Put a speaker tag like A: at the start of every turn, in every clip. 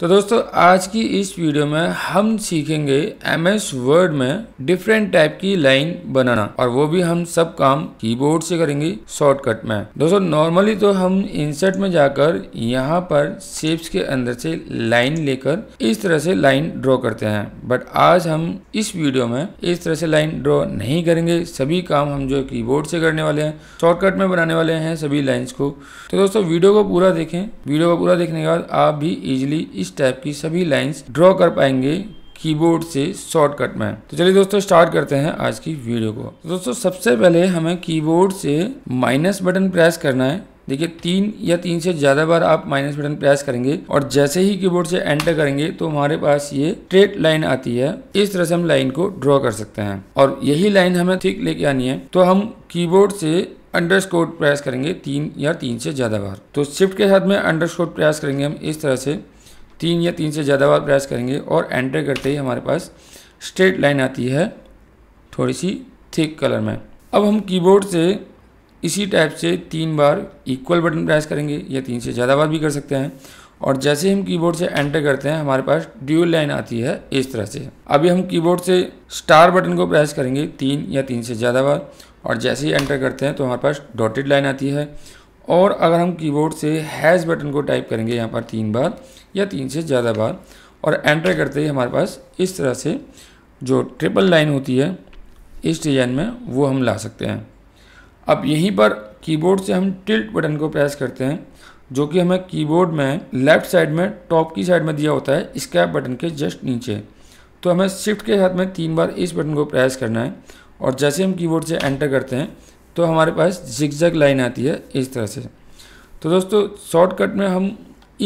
A: तो दोस्तों आज की इस वीडियो में हम सीखेंगे एम एस वर्ड में डिफरेंट टाइप की लाइन बनाना और वो भी हम सब काम कीबोर्ड से करेंगे शॉर्टकट में दोस्तों नॉर्मली तो हम इंसर्ट में जाकर यहाँ पर शेप्स के अंदर से लाइन लेकर इस तरह से लाइन ड्रॉ करते हैं बट आज हम इस वीडियो में इस तरह से लाइन ड्रॉ नहीं करेंगे सभी काम हम जो की से करने वाले हैं शॉर्टकट में बनाने वाले हैं सभी लाइन्स को तो दोस्तों वीडियो को पूरा देखें वीडियो को पूरा देखने के बाद आप भी इजिली इस इस टाइप की सभी लाइंस ड्रॉ कर पाएंगे कीबोर्ड से शॉर्टकट में तो चलिए दोस्तों स्टार्ट करते हैं आज की वीडियो को तो दोस्तों सबसे पहले हमें कीबोर्ड से माइनस बटन प्रेस करना है देखिए तीन या तीन से ज़्यादा बार आप माइनस बटन प्रेस करेंगे और जैसे ही कीबोर्ड से एंटर करेंगे तो हमारे पास ये स्ट्रेट लाइन आती है इस तरह से हम लाइन को ड्रॉ कर सकते हैं और यही लाइन हमें ठीक लेके आनी है तो हम कीबोर्ड से अंडर प्रेस करेंगे तीन या तीन से ज़्यादा बार तो शिफ्ट के साथ में अंडर प्रेस करेंगे हम इस तरह से तीन या तीन से ज़्यादा बार प्रेस करेंगे और एंटर करते ही हमारे पास स्ट्रेट लाइन आती है थोड़ी सी थिक कलर में अब हम कीबोर्ड से इसी टाइप से तीन बार इक्वल बटन प्रेस करेंगे या तीन से ज़्यादा बार भी कर सकते हैं और जैसे हम कीबोर्ड से एंटर करते हैं हमारे पास ड्यूल लाइन आती है इस तरह से अभी हम कीबोर्ड से स्टार बटन को प्रेस करेंगे तीन या तीन से ज़्यादा बार और जैसे ही एंटर करते हैं तो हमारे पास डॉटेड लाइन आती है और अगर हम कीबोर्ड से हैज़ बटन को टाइप करेंगे यहाँ पर तीन बार या तीन से ज़्यादा बार और एंटर करते ही हमारे पास इस तरह से जो ट्रिपल लाइन होती है इस डिज़ाइन में वो हम ला सकते हैं अब यहीं पर कीबोर्ड से हम टिल्ट बटन को प्रेस करते हैं जो कि हमें कीबोर्ड में लेफ़्ट साइड में टॉप की साइड में दिया होता है स्कैप बटन के जस्ट नीचे तो हमें शिफ्ट के साथ में तीन बार इस बटन को प्रेस करना है और जैसे हम कीबोर्ड से एंटर करते हैं तो हमारे पास जिगजैग लाइन आती है इस तरह से तो दोस्तों शॉर्टकट में हम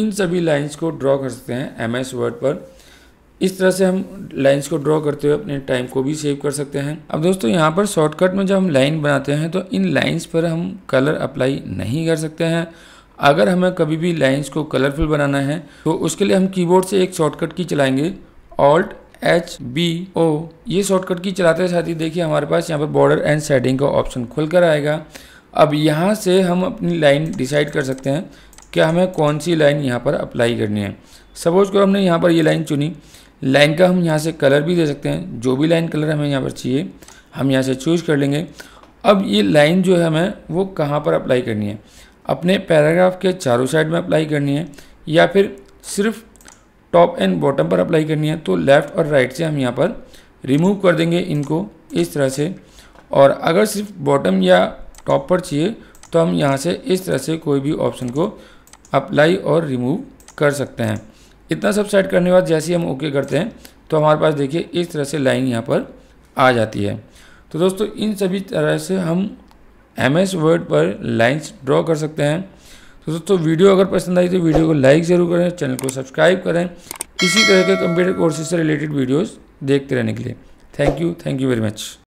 A: इन सभी लाइंस को ड्रॉ कर सकते हैं एम एस वर्ड पर इस तरह से हम लाइंस को ड्रॉ करते हुए अपने टाइम को भी सेव कर सकते हैं अब दोस्तों यहाँ पर शॉर्टकट में जब हम लाइन बनाते हैं तो इन लाइंस पर हम कलर अप्लाई नहीं कर सकते हैं अगर हमें कभी भी लाइंस को कलरफुल बनाना है तो उसके लिए हम कीबोर्ड से एक शॉर्टकट की चलाएंगे ऑल्ट एच बी ओ ये शॉर्टकट की चलाते साथ ही देखिए हमारे पास यहाँ पर बॉर्डर एंड सेटिंग का ऑप्शन खुल कर आएगा अब यहाँ से हम अपनी लाइन डिसाइड कर सकते हैं कि हमें कौन सी लाइन यहाँ पर अप्लाई करनी है सपोज करो हमने यहाँ पर ये लाइन चुनी लाइन का हम यहाँ से कलर भी दे सकते हैं जो भी लाइन कलर हमें यहाँ पर चाहिए हम यहाँ से चूज़ कर लेंगे अब ये लाइन जो है हमें वो कहाँ पर अप्लाई करनी है अपने पैराग्राफ के चारों साइड में अप्लाई करनी है या फिर सिर्फ टॉप एंड बॉटम पर अप्लाई करनी है तो लेफ़्ट और राइट से हम यहाँ पर रिमूव कर देंगे इनको इस तरह से और अगर सिर्फ बॉटम या टॉप पर चाहिए तो हम यहाँ से इस तरह से कोई भी ऑप्शन को अप्लाई और रिमूव कर सकते हैं इतना सब सेट करने के बाद जैसे ही हम ओके करते हैं तो हमारे पास देखिए इस तरह से लाइन यहाँ पर आ जाती है तो दोस्तों इन सभी तरह से हम एम एस वर्ड पर लाइन्स ड्रॉ कर सकते हैं तो दोस्तों वीडियो अगर पसंद आई तो वीडियो को लाइक ज़रूर करें चैनल को सब्सक्राइब करें इसी तरह के कंप्यूटर कोर्सेज से रिलेटेड वीडियोज़ देखते रहने के लिए thank you thank you very much